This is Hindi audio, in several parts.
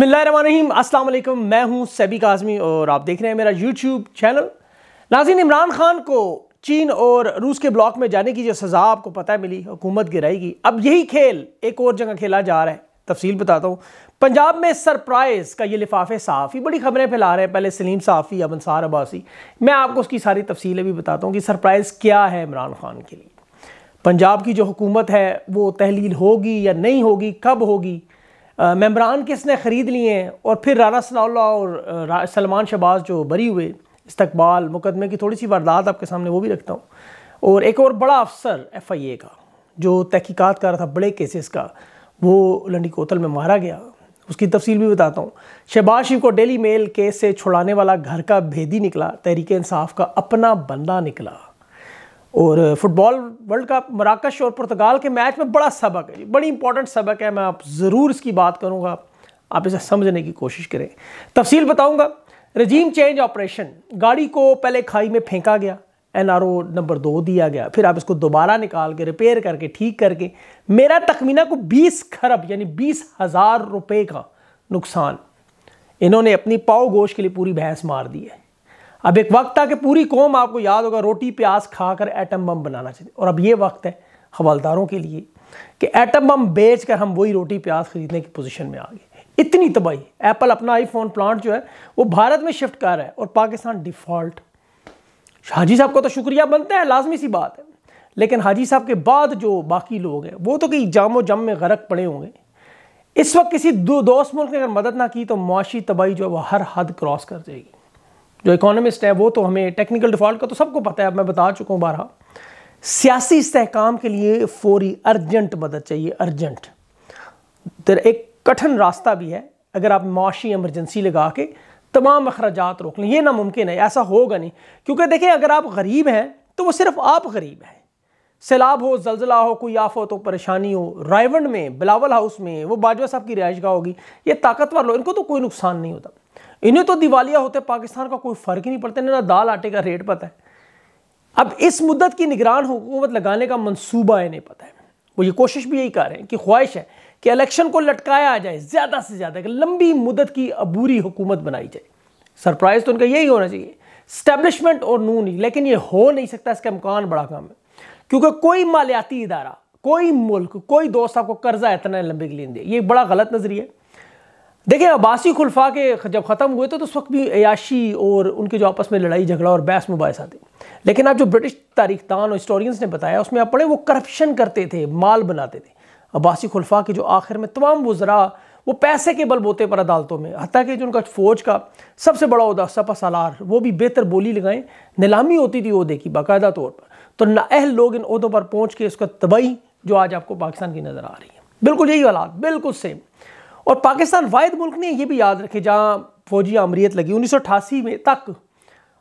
बसमीम वालेकुम मैं हूं सैबी काजमी और आप देख रहे हैं मेरा यूट्यूब चैनल नाजिन इमरान खान को चीन और रूस के ब्लॉक में जाने की जो सज़ा आपको पता है मिली हुकूमत गिराएगी अब यही खेल एक और जगह खेला जा रहा है तफसील बताता हूँ पंजाब में सरप्राइज़ का ये लिफाफे ही बड़ी खबरें फैला रहे हैं पहले सलीम साफ़ी अब अंसार अब्बासी मैं आपको उसकी सारी तफसीलें भी बताता हूँ कि सरप्राइज़ क्या है इमरान खान के लिए पंजाब की जो हुकूमत है वो तहलील होगी या नहीं होगी कब होगी मेम्बरान किसने ख़रीद लिए हैं और फिर राना सला और सलमान शहबाज जो बरी हुए इस्तबाल मुकदमे की थोड़ी सी वारदात आपके सामने वो भी रखता हूँ और एक और बड़ा अफसर एफ़ आई ए का जो तहकीक़ात कर रहा था बड़े केसेस का वो लंडी कोतल में मारा गया उसकी तफसील भी बताता हूँ शहबाज शिव को डेली मेल केस से छुड़ाने वाला घर का भेदी निकला तहरीक इंसाफ का अपना बंदा निकला और फुटबॉल वर्ल्ड कप मराकश और पुर्तगाल के मैच में बड़ा सबक है बड़ी इंपॉर्टेंट सबक है मैं आप ज़रूर इसकी बात करूँगा आप इसे समझने की कोशिश करें तफसील बताऊँगा रजीम चेंज ऑपरेशन गाड़ी को पहले खाई में फेंका गया एन आर ओ नंबर दो दिया गया फिर आप इसको दोबारा निकाल के रिपेयर करके ठीक करके मेरा तखमीना को बीस खरब यानी बीस हज़ार रुपये का नुकसान इन्होंने अपनी पाव गोश के लिए पूरी बहस मार दी है अब एक वक्त था कि पूरी कौम आपको याद होगा रोटी प्याज खाकर एटम बम बनाना चाहिए और अब ये वक्त है हवलदारों के लिए कि एटम बम बेच कर हम वही रोटी प्याज खरीदने की पोजीशन में आ गए इतनी तबाही एप्पल अपना आईफोन प्लांट जो है वो भारत में शिफ्ट कर रहा है और पाकिस्तान डिफ़ॉल्ट हाजी साहब का तो शुक्रिया बनता है लाजमी सी बात है लेकिन हाजी साहब के बाद जो बाकी लोग हैं वो तो कहीं जामो जम में गरक पड़े होंगे इस वक्त किसी दो दोस्त मुल्क ने अगर मदद ना की तो मुआशी तबाही जो है वह हर हद क्रॉस कर जाएगी जो इकोनॉमिस्ट है वो तो हमें टेक्निकल डिफ़ॉल्ट का तो सबको पता है अब मैं बता चुका हूँ बारह सियासी इसकाम के लिए फौरी अर्जेंट मदद चाहिए अर्जेंट तो एक कठिन रास्ता भी है अगर आप माशी एमरजेंसी लगा के तमाम अखराज रोक लें यह नामुमकिन है ऐसा होगा नहीं क्योंकि देखें अगर आप गरीब हैं तो वो सिर्फ आप गरीब हैं सैलाब हो जलजला हो कोई आफत हो तो परेशानी हो रायवंड में बिलावल हाउस में वो बाजवा साहब की रिहाइश गाह होगी ये ताकतवर लोग इनको तो कोई नुकसान नहीं होता इन्हें तो दिवालिया होते पाकिस्तान का कोई फर्क ही नहीं पड़ता ना दाल आटे का रेट पता है अब इस मुद्दत की निगरान हुकूमत लगाने का मनसूबा इन्हें पता है वो ये कोशिश भी यही कर रहे हैं कि ख्वाहिश है कि इलेक्शन को लटकाया जाए ज़्यादा से ज़्यादा लंबी मुद्दत की अबूरी हुकूमत बनाई जाए सरप्राइज तो उनका यही होना चाहिए स्टैब्लिशमेंट और नून ही लेकिन ये हो नहीं सकता इसका इम्कान बड़ा काम है क्योंकि कोई मालियाती इदारा कोई मुल्क कोई दोस्त आपको कर्जा इतना लंबे के लिए दे ये बड़ा गलत नजरिया है देखिए अब्बासी खुलफा के जब ख़त्म हुए थे तो उस वक्त भी अयाशी और उनके जो आपस में लड़ाई झगड़ा और बहस मुबासा थी लेकिन आप जो ब्रिटिश तारीखदान और हिस्टोरियंस ने बताया उसमें आप पढ़े वो करप्शन करते थे माल बनाते थे अब्बासी खुलफा के जो आखिर में तमाम वज़रा वो पैसे के बल बोते पर अदालतों में हती कि जो उनका फौज का सबसे बड़ा उदा सपा सालार वो भी बेहतर बोली लगाएं नीलामी होती थी अहदे की बाकायदा तौर पर तो नाअहल लोग इन अहदों पर पहुँच के उसका तबाही जो आज आपको पाकिस्तान की नज़र आ रही है बिल्कुल यही हालात बिल्कुल सेम और पाकिस्तान वाद मुल्क ने ये भी याद रखे जहाँ फौजी आमरीत लगी उन्नीस में तक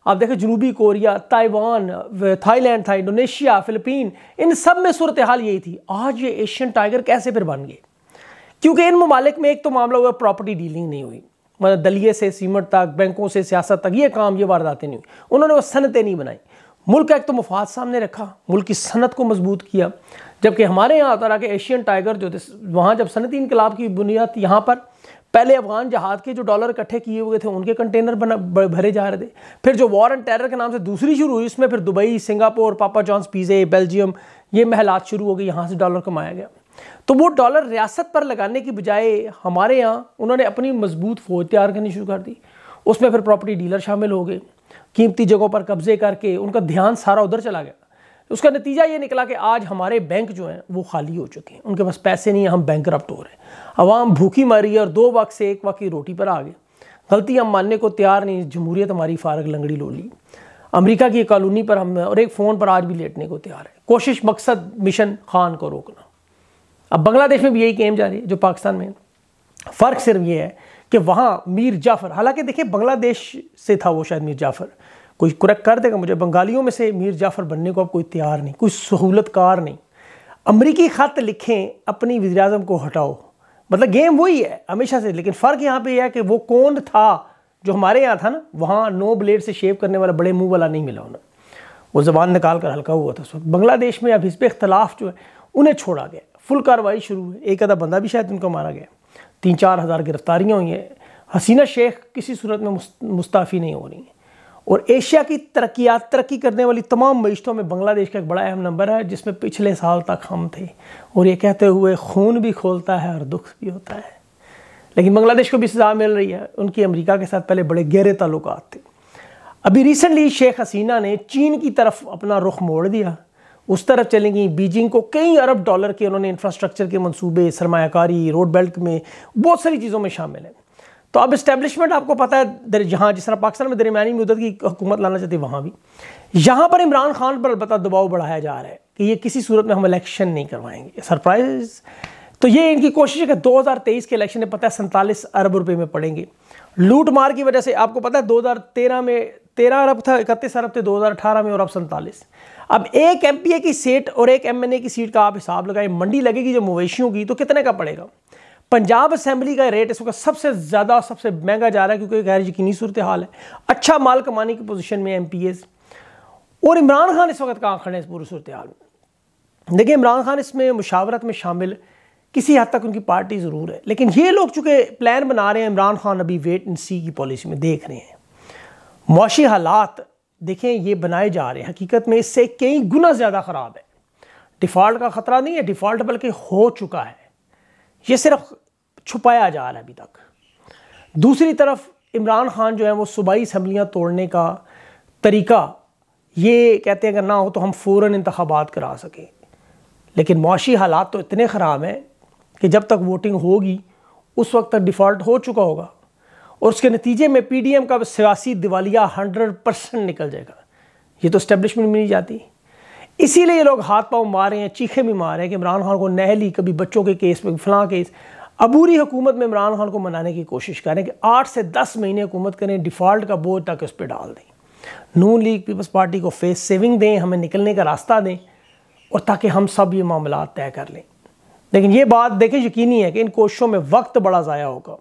आप देखें जनूबी कोरिया ताइवान थाईलैंड था इंडोनेशिया फिलिपीन इन सब में सूरत हाल यही थी आज ये एशियन टाइगर कैसे फिर बन गए क्योंकि इन ममालिक में एक तो मामला हुआ प्रॉपर्टी डीलिंग नहीं हुई मतलब दलिए से सीमट तक बैंकों से सियासत तक ये काम ये वारदातें नहीं हुई उन्होंने वो सनतें नहीं बनाई मुल्क का एक तो मुफाद सामने रखा मुल्क की सनत को मजबूत किया जबकि हमारे यहाँ आता रहा कि एशियन टाइगर जो वहाँ जब सनती इनकलाब की बुनियाद यहाँ पर पहले अफगान जहाज के जो डॉलर इकट्ठे किए हुए थे उनके कंटेनर बना भरे जा रहे थे फिर जो वॉर एंड टेरर के नाम से दूसरी शुरू हुई उसमें फिर Dubai Singapore Papa John's pizza Belgium ये महलात शुरू हो गई यहाँ से डॉलर कमाया गया तो वो डॉलर रियासत पर लगाने की बजाय हमारे यहाँ उन्होंने अपनी मजबूत फौज तैयार करनी शुरू कर दी उसमें फिर प्रॉपर्टी डीलर शामिल हो गए कीमती जगहों पर कब्जे करके उनका ध्यान सारा उधर चला गया उसका नतीजा ये निकला कि आज हमारे बैंक जो हैं वो खाली हो चुके हैं उनके पास पैसे नहीं हैं हम बैंक करप्ट हो रहे हैं आवाम भूखी मारी है और दो वक्त से एक वक्त की रोटी पर आ गए गलती हम मानने को तैयार नहीं जमहूरियत हमारी फारग लंगड़ी लोली अमेरिका की कॉलोनी पर हम और एक फ़ोन पर आज भी लेटने को तैयार है कोशिश मकसद मिशन खान को रोकना अब बांग्लादेश में भी यही गेम रही है जो पाकिस्तान में फ़र्क सिर्फ ये है कि वहाँ मीर जाफ़र हालांकि देखिए बांग्लादेश से था वो शायद मीर जाफ़र कोई क्रैक कर देगा मुझे बंगालियों में से मीर जाफ़र बनने को अब कोई तैयार नहीं कोई सहूलतकार नहीं अमरीकी ख़त लिखें अपनी वजी अजम को हटाओ मतलब गेम वही है हमेशा से लेकिन फ़र्क यहाँ पे है कि वो कौन था जो हमारे यहाँ था ना वहाँ नो ब्लेड से शेव करने वाला बड़े मुंह वाला नहीं मिला उन्हें वो ज़बान निकाल कर हल्का हुआ था उस वक्त बांग्लादेश में अब पर इख्तलाफ जो है उन्हें छोड़ा गया फुल कार्रवाई शुरू हुई एक आधा बंदा भी शायद उनको मारा गया तीन चार हज़ार गिरफ्तारियाँ हुई हैं हसीना शेख किसी सूरत में मुस्ताफ़ी नहीं हो रही हैं और एशिया की तरक्यात तरक्की करने वाली तमाम मईशतों में बांग्लादेश का एक बड़ा अहम नंबर है जिसमें पिछले साल तक हम थे और ये कहते हुए खून भी खोलता है और दुख भी होता है लेकिन बांग्लादेश को भी सज़ा मिल रही है उनकी अमेरिका के साथ पहले बड़े गहरे ताल्लुक थे अभी रिसेंटली शेख हसीना ने चीन की तरफ अपना रुख मोड़ दिया उस तरफ गई बीजिंग को कई अरब डॉलर के उन्होंने इंफ्रास्ट्रक्चर के मनसूबे सरमाकारी रोड बेल्ट में बहुत सारी चीज़ों में शामिल हैं तो अब इस्टेब्लिशमेंट आपको पता है जहाँ जिस तरह पाकिस्तान में दरमियानी मुदत की हुकूमत लाना चाहती है वहाँ भी यहाँ पर इमरान खान पर अलबत् दबाव बढ़ाया जा रहा है कि ये किसी सूरत में हम इलेक्शन नहीं करवाएंगे सरप्राइज तो ये इनकी कोशिश है कि 2023 के इलेक्शन में पता है सैंतालीस अरब रुपए में पड़ेंगे लूट मार की वजह से आपको पता है 2013 में 13 अरब था इकतीस अरब थे 2018 में और अब सैंतालीस अब एक एम की सीट और एक एम की सीट का आप हिसाब लगाए मंडी लगेगी जो मवेशियों की तो कितने का पड़ेगा पंजाब असेंबली का रेट इस वक्त सबसे ज़्यादा सबसे महंगा जा रहा है क्योंकि एक गैर यकीनी सूरत हाल है अच्छा माल कमाने की पोजीशन में एम पी एस और इमरान खान इस वक्त कहाँ खड़े हैं इस पूरी सूरत हाल में देखिए इमरान खान इसमें मुशावरत में शामिल किसी हद तक उनकी पार्टी ज़रूर है लेकिन ये लोग चूँकि प्लान बना रहे हैं इमरान खान अभी वेट एंड सी की पॉलिसी में देख रहे हैं मुशी हालात देखें ये बनाए जा रहे हैं हकीकत में इससे कई गुना ज़्यादा ख़राब है डिफ़ॉल्ट का ख़तरा नहीं है डिफ़ॉल्ट बल्कि हो चुका है ये सिर्फ छुपाया जा रहा है अभी तक दूसरी तरफ इमरान खान जो है वो सूबाई असम्बलियाँ तोड़ने का तरीका ये कहते हैं अगर ना हो तो हम फ़ौर इंतबात करा सकें लेकिन मुशी हालात तो इतने ख़राब हैं कि जब तक वोटिंग होगी उस वक्त तक डिफ़ॉल्ट हो चुका होगा और उसके नतीजे में पी डी एम का सियासी दिवालिया हंड्रेड परसेंट निकल जाएगा ये तो इस्टेब्लिशमेंट में नहीं जाती इसीलिए ये लोग हाथ पाँव मार रहे हैं चीखे भी मार रहे हैं कि इमरान खान को नहली कभी बच्चों के केस में फलां केस अबूरी हुकूमत में इमरान खान को मनाने की कोशिश करें कि आठ से दस महीने हुकूमत करें डिफ़ॉल्ट का बोझ तक उस पर डाल दें नून लीग पीपल्स पार्टी को फेस सेविंग दें हमें निकलने का रास्ता दें और ताकि हम सब ये मामला तय कर लें लेकिन ये बात देखें यकीनी है कि इन कोशिशों में वक्त बड़ा ज़ाया होगा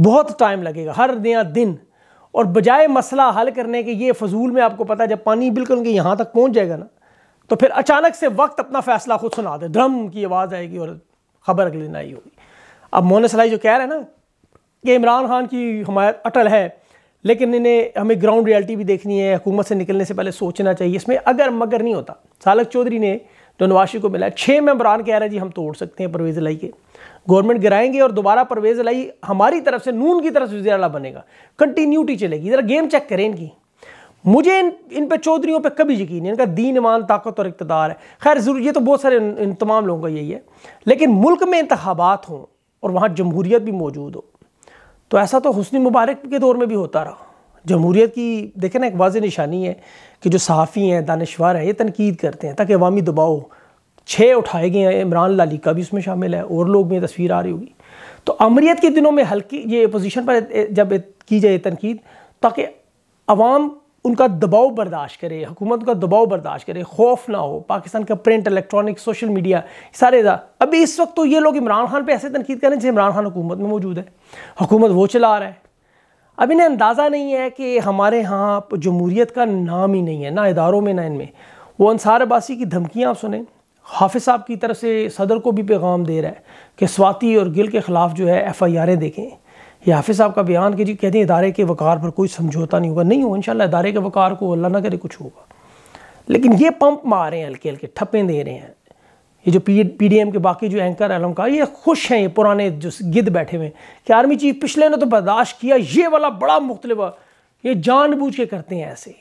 बहुत टाइम लगेगा हर नया दिन और बजाय मसला हल करने के ये फजूल में आपको पता है जब पानी बिल्कुल उनके यहाँ तक पहुँच जाएगा ना तो फिर अचानक से वक्त अपना फैसला खुद सुना दे ड्रम की आवाज़ आएगी और खबर अगले दिन आई होगी अब मोहन सलाई जो कह रहे हैं ना कि इमरान खान की हमायत अटल है लेकिन इन्हें हमें ग्राउंड रियलिटी भी देखनी है हुकूमत से निकलने से पहले सोचना चाहिए इसमें अगर मगर नहीं होता सालक चौधरी ने जो नवाशी को मिला छः मेम्बरान कह रहे हैं जी हम तोड़ सकते हैं परवेज़ लाई के गवर्नमेंट गिराएंगे और दोबारा परवेज़ लाई हमारी तरफ से नून की तरफ से वजी बनेगा कंटिन्यूटी चलेगी ज़रा गेम चेक करें इनकी मुझे इन इन पे चौधरीों पे कभी यकीन नहीं इनका दीन ईमान ताकत और इकतदार है खैर जरूर ये तो बहुत सारे इन, तमाम लोगों का यही है लेकिन मुल्क में इंतबात हों और वहाँ जमहूरियत भी मौजूद हो तो ऐसा तो हसनी मुबारक के दौर में भी होता रहा जमहूरीत की देखें ना एक वाज निशानी है कि जो सहाफ़ी हैं दानशवर हैं ये तनकीद करते हैं ताकि अवामी दबाव छः उठाए गए हैं इमरान लाली का भी उसमें शामिल है और लोग में तस्वीर आ रही होगी तो अमरीत के दिनों में हल्की ये अपोजिशन पर जब की जाए तनकीद ताकि अवाम उनका दबाव बर्दाश्त करे हुकूमत का दबाव बर्दाश्त करे खौफ ना हो पाकिस्तान का प्रिंट इलेक्ट्रॉनिक सोशल मीडिया सारे अभी इस वक्त तो ये लोग इमरान खान पे ऐसे तनकीद करें जैसे इमरान खान हुकूमत में मौजूद है हुकूमत वो चला रहा है अभी इन्हें अंदाज़ा नहीं है कि हमारे यहाँ जमहूरीत का नाम ही नहीं है ना इदारों में ना इनमें वो अनसार अब्बासी की धमकियाँ आप सुने हाफिज साहब की तरफ से सदर को भी पैगाम दे रहा है कि स्वाति और गिल के ख़िलाफ़ जो है एफ़ आई आरें देखें ये हाफिज़ साहब का बयान कि जी कहते हैं इदारे के वक़ार पर कोई समझौता नहीं होगा नहीं हो इनशाला इदारे के वक़ार को अल्लाह ना करे कुछ होगा लेकिन ये पंप मार रहे हैं हल्के हल्के ठप्पें दे रहे हैं ये जो पी पी डी एम के बाकी जो एंकर का ये खुश हैं ये पुराने जो गिद बैठे हुए हैं कि आर्मी चीफ पिछले ने तो बर्दाश्त किया ये वाला बड़ा मुख्तलिफ ये जानबूझ के करते हैं ऐसे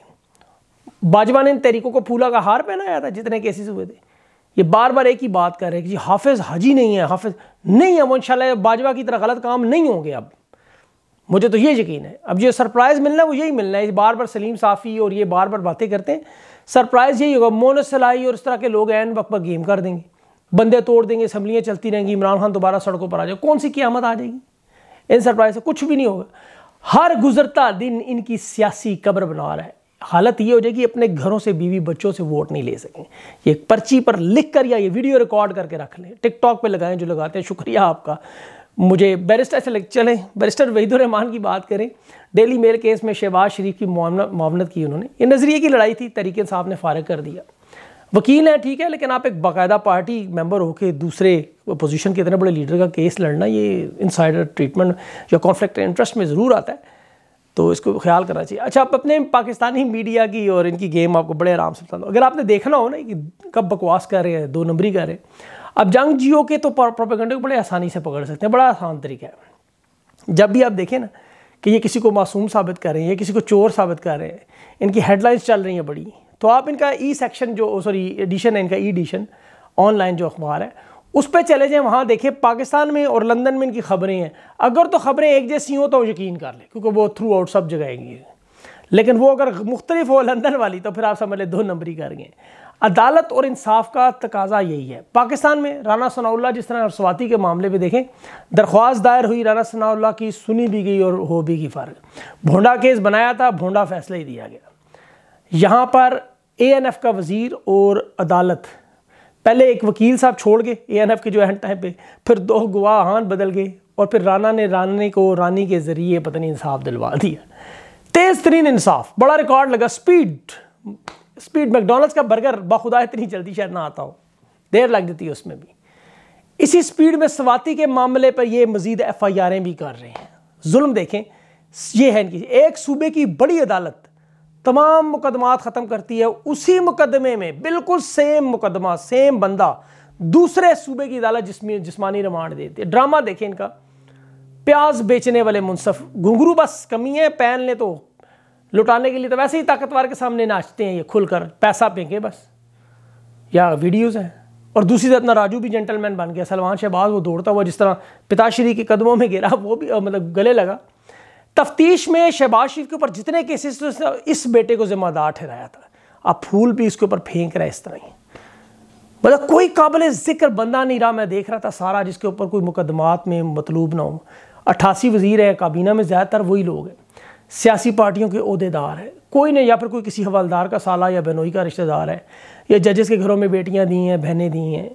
बाजवा ने इन तरीकों को फूला का हार पहनाया था जितने केसेस हुए थे ये बार बार एक ही बात कर रहे हैं कि जी हाफिज़ हाजी नहीं है हाफिज़ नहीं है वो इन बाजवा की तरह गलत काम नहीं होंगे अब मुझे तो ये यकीन है अब जो सरप्राइज़ मिलना है वो यही मिलना है बार बार सलीम साफ़ी और ये बार बार बातें करते हैं सरप्राइज़ यही होगा मोन सलाई और इस तरह के लोग एन वक्त पर गेम कर देंगे बंदे तोड़ देंगे असम्बलियाँ चलती रहेंगी इमरान खान दोबारा सड़कों पर आ जाए कौन सी क्यामत आ जाएगी इन सरप्राइज से कुछ भी नहीं होगा हर गुजरता दिन इनकी सियासी कब्र बना रहा है हालत ये हो जाएगी अपने घरों से बीवी बच्चों से वोट नहीं ले सकें ये पर्ची पर लिख कर या ये वीडियो रिकॉर्ड करके रख लें टिकटॉक पे लगाएं जो लगाते हैं शुक्रिया आपका मुझे बैरिस्टर से लग चलें बैरिस्टर वहीदुररहमान की बात करें डेली मेल केस में शहबाज शरीफ की मामनत की उन्होंने ये नज़रिए की लड़ाई थी तरीके साहब ने फारग कर दिया वकील हैं ठीक है लेकिन आप एक बाकायदा पार्टी मेंबर होकर दूसरे अपोजिशन के इतने बड़े लीडर का केस लड़ना ये इनसाइडर ट्रीटमेंट या कॉन्फ्लिक्ट इंटरेस्ट में ज़रूर आता है तो इसको ख्याल करना चाहिए अच्छा आप अपने पाकिस्तानी मीडिया की और इनकी गेम आपको बड़े आराम से बता दो अगर आपने देखना हो ना कि कब बकवास कर रहे हैं दो नंबरी कर रहे हैं अब जंग जियो के तो प्रोपेगेंडे को बड़े आसानी से पकड़ सकते हैं बड़ा आसान तरीका है जब भी आप देखें ना कि ये किसी को मासूम साबित कर रहे हैं या किसी को चोर साबित कर रहे हैं इनकी हेडलाइंस चल रही हैं बड़ी तो आप इनका ई सेक्शन जो सॉरी oh, एडिशन है इनका ई एडिशन ऑनलाइन जो अखबार है उस पर चले जाएँ वहाँ देखें पाकिस्तान में और लंदन में इनकी खबरें हैं अगर तो खबरें एक जैसी हों तो यकीन कर लें क्योंकि वो थ्रू आउट सब जगह आएंगी लेकिन वो अगर मुख्तलिफ हो लंदन वाली तो फिर आप समझ लें दो नंबरी कर गए अदालत और इंसाफ का तकाजा यही है पाकिस्तान में राना सनाउल्ला जिस तरह अरसवाती के मामले में देखें दरख्वास्त दायर हुई राना सनाउल्ला की सुनी भी गई और हो भी गई फर्क भोंडा केस बनाया था भोंडा फैसला ही दिया गया यहाँ पर ए एन एफ का वजीर और अदालत पहले एक वकील साहब छोड़ गए ए एन एफ के जो एंड टाइम पे फिर दो गवाहान बदल गए और फिर राना ने रानी को रानी के ज़रिए पता नहीं इंसाफ दिलवा दिया तेज़ तरीन इंसाफ बड़ा रिकॉर्ड लगा स्पीड स्पीड मैकडोनल्ड्स का बर्गर बखुदा इतनी जल्दी शायद ना आता हो देर लग जाती है उसमें भी इसी स्पीड में सवाती के मामले पर ये मजीद एफ आई आरें भी कर रहे हैं जुल्म देखें ये है इनकी एक सूबे की बड़ी अदालत तमाम मुकदमात ख़त्म करती है उसी मुकदमे में बिल्कुल सेम मुकदमा सेम बंदा दूसरे सूबे की अदालत जिसमें जिसमानी रिमांड देती है ड्रामा देखें इनका प्याज बेचने वाले मुनसफ घुंगरू बस कमी है पैन ने तो लुटाने के लिए तो वैसे ही ताकतवर के सामने नाचते हैं ये खुलकर पैसा फेंके बस या वीडियोस हैं और दूसरी तरफ ना राजू भी जेंटलमैन बन गया सलमान शहबाज वो दौड़ता हुआ जिस तरह पिताश्री के कदमों में गिरा वो भी मतलब गले लगा तफ्तीश में शहबाज शरीफ के ऊपर जितने केसेस तो इस बेटे को जिम्मेदार ठहराया था आप फूल भी इसके ऊपर फेंक रहा है इस तरह ही मतलब कोई काबिल जिक्र बंदा नहीं रहा मैं देख रहा था सारा जिसके ऊपर कोई मुकदमात में मतलूब ना हो अट्ठासी वजीर है काबीना में ज़्यादातर वही लोग हैं सियासी पार्टियों के अहदेदार हैं कोई नहीं या फिर कोई किसी हवालदार का साला या बहनोई का रिश्तेदार है या जजेस के घरों में बेटियां दी हैं बहनें दी हैं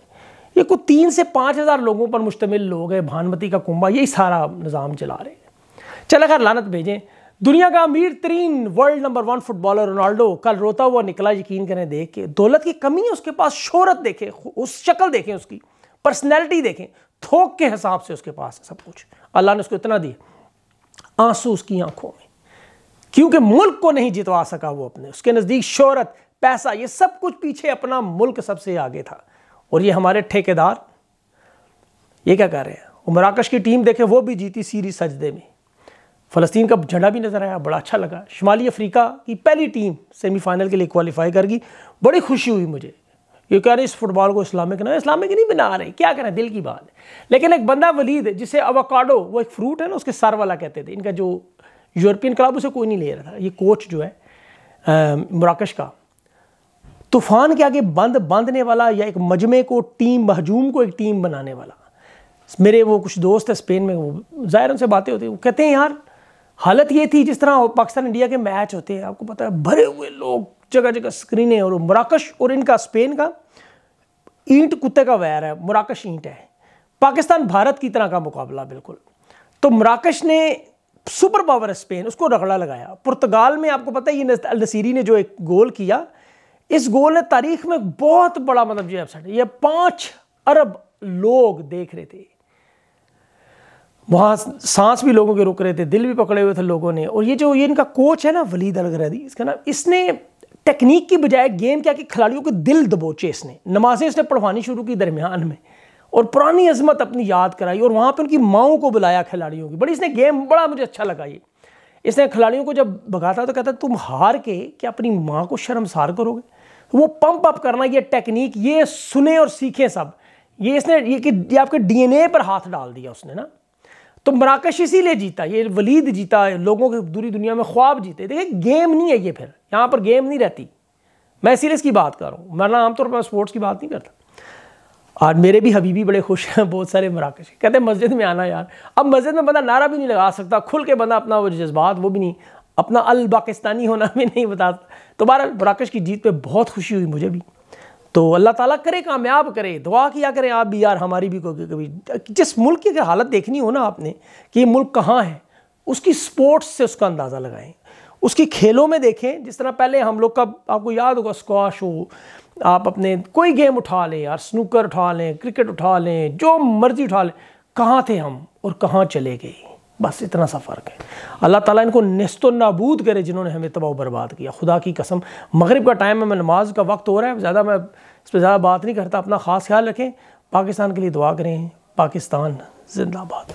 ये कुछ तीन से पाँच हज़ार लोगों पर मुश्तमिल लोग हैं भानमती का कुंभा यही सारा निज़ाम चला रहे हैं चल खैर लानत भेजें दुनिया का अमीर तरीन world number one footballer Ronaldo कल रोता हुआ निकला यकीन करें देख के दौलत की कमी है उसके पास शोहरत देखें उस शक्ल देखें उसकी पर्सनैलिटी देखें थोक के हिसाब से उसके पास है सब कुछ अल्लाह ने उसको इतना दिया आंसू उसकी आंखों में क्योंकि मुल्क को नहीं जितवा सका वो अपने उसके नज़दीक शोहरत पैसा ये सब कुछ पीछे अपना मुल्क सबसे आगे था और ये हमारे ठेकेदार ये क्या कह रहे हैं उमराकश की टीम देखें वो भी जीती सीरीज सजदे में फ़लस्तीन का झंडा भी नज़र आया बड़ा अच्छा लगा शुमाली अफ्रीका की पहली टीम सेमीफाइनल के लिए क्वालिफाई करगी बड़ी खुशी हुई मुझे ये कह रहे इस फुटबॉल को इस्लामिक ना इस्लामिक नहीं बना रहे क्या करें दिल की बात लेकिन एक बंदा वलीद जिसे अवाकाडो वो एक फ्रूट है ना उसके सर वाला कहते थे इनका जो यूरोपियन क्लब उसे कोई नहीं ले रहा था ये कोच जो है मराकश का तूफान के आगे बंद बांधने वाला या एक मजमे को टीम महजूम को एक टीम बनाने वाला मेरे वो कुछ दोस्त हैं स्पेन में वो ज़ाहिर उनसे बातें होती वो कहते हैं यार हालत ये थी जिस तरह पाकिस्तान इंडिया के मैच होते हैं आपको पता है भरे हुए लोग जगह जगह स्क्रीनें और मराकश और इनका स्पेन का ईंट कुत्ते का वैर है मराकश ईंट है पाकिस्तान भारत की तरह का मुकाबला बिल्कुल तो मराकश ने सुपर पावर है स्पेन उसको रगड़ा लगाया पुर्तगाल में आपको पता है ये नसीरी ने जो एक गोल किया इस गोल ने तारीख में बहुत बड़ा मतलब जो अपसेट ये पांच अरब लोग देख रहे थे वहां सांस भी लोगों के रुक रहे थे दिल भी पकड़े हुए थे लोगों ने और ये जो ये इनका कोच है ना वलीद अलगरदी इसका नाम इसने टेक्निक की बजाय गेम क्या कि खिलाड़ियों के दिल दबोचे इसने नमाजें इसने पढ़वानी शुरू की दरमियान में और पुरानी अजमत अपनी याद कराई और वहाँ पर उनकी माओ को बुलाया खिलाड़ियों की बड़ी इसने गेम बड़ा मुझे अच्छा लगा ये इसने खिलाड़ियों को जब भगाता तो कहता तुम हार के क्या अपनी माँ को शर्मसार करोगे तो वो पंप अप करना ये टेक्निक ये सुने और सीखें सब ये इसने ये कि ये आपके डीएनए पर हाथ डाल दिया उसने ना तो मराकश इसीलिए जीता ये वलीद जीता लोगों के दूरी दुनिया में ख्वाब जीते देखिए गेम नहीं है ये फिर यहाँ पर गेम नहीं रहती मैं सीरियस की बात कर रहा हूँ वरना आमतौर पर स्पोर्ट्स की बात नहीं करता और मेरे भी हबीबी बड़े खुश हैं बहुत सारे मराकश कहते हैं मस्जिद में आना यार अब मस्जिद में बंदा नारा भी नहीं लगा सकता खुल के बंदा अपना वो जज्बात वो भी नहीं अपना अल पाकिस्तानी होना भी नहीं बता तो बहरहाल मराकश की जीत पे बहुत खुशी हुई मुझे भी तो अल्लाह ताला करे कामयाब करे दुआ किया करें आप भी यार हमारी भी कभी कभी जिस मुल्क की हालत देखनी हो ना आपने कि ये मुल्क कहाँ है उसकी स्पोर्ट्स से उसका अंदाज़ा लगाएं उसकी खेलों में देखें जिस तरह पहले हम लोग का आपको याद होगा स्क्वाश हो आप अपने कोई गेम उठा लें यार स्नूकर उठा लें क्रिकेट उठा लें जो मर्जी उठा लें कहाँ थे हम और कहाँ चले गए बस इतना सा फ़र्क है अल्लाह ताला इनको नस्त नाबूद करे जिन्होंने हमें तबाह बर्बाद किया खुदा की कसम मगरब का टाइम है मैं नमाज का वक्त हो रहा है ज़्यादा मैं इस पर ज़्यादा बात नहीं करता अपना ख़ास ख्याल रखें पाकिस्तान के लिए दुआ करें पाकिस्तान जिंदाबाद